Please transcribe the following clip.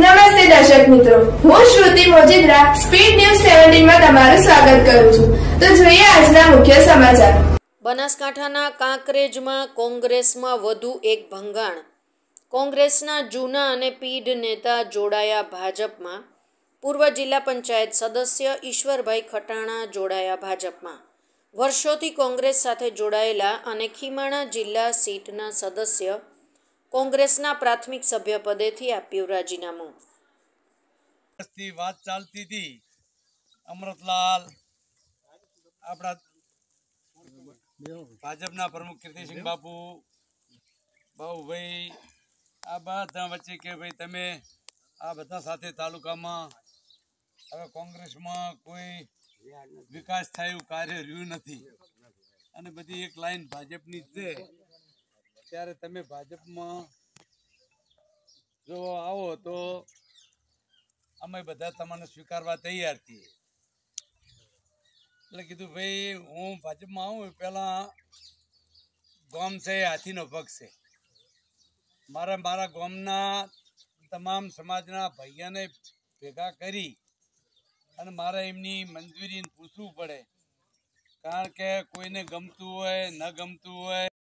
નમસ્તે દર્શક મિત્રો હું શ્રુતિ મોજીદ્રા સ્પીડ ન્યૂઝ સેવન્ટીનમાં તમારું સ્વાગત કરું છું તો જોઈએ આજના મુખ્ય સમાચાર બનાસકાંઠાના કાંકરેજમાં કોંગ્રેસમાં વધુ એક ભંગાણ કોંગ્રેસના જૂના અને પીઢ નેતા જોડાયા ભાજપમાં પૂર્વ જિલ્લા પંચાયત સદસ્ય ઈશ્વરભાઈ ખટાણા જોડાયા ભાજપમાં વર્ષોથી કોંગ્રેસ સાથે જોડાયેલા અને ખીમાણા જિલ્લા સીટના સદસ્ય કોંગ્રેસના પ્રાથમિક સભ્ય આપ્યું રાજીનામું વાત ચાલતી હતી અમૃતલાલ આપણા ભાજપના પ્રમુખ કીર્તિસિંહ બાપુ બહુ ભાઈ આ બધા વચ્ચે કે ભાઈ તમે આ બધા સાથે તાલુકામાં હવે કોંગ્રેસમાં કોઈ વિકાસ થાય એવું કાર્ય રહ્યું નથી અને બધી એક લાઈન ભાજપની છે ત્યારે તમે ભાજપમાં જો આવો તો અમે બધા તમને સ્વીકારવા તૈયાર છીએ એટલે કીધું ભાઈ હું ભાજપમાં આવું પહેલાં ગોમ છે હાથીનો પગ છે મારા મારા ગોમના તમામ સમાજના ભાઈઓને ભેગા કરી અને મારે એમની મંજૂરી પૂછવું પડે કારણ કે કોઈને ગમતું હોય ન ગમતું હોય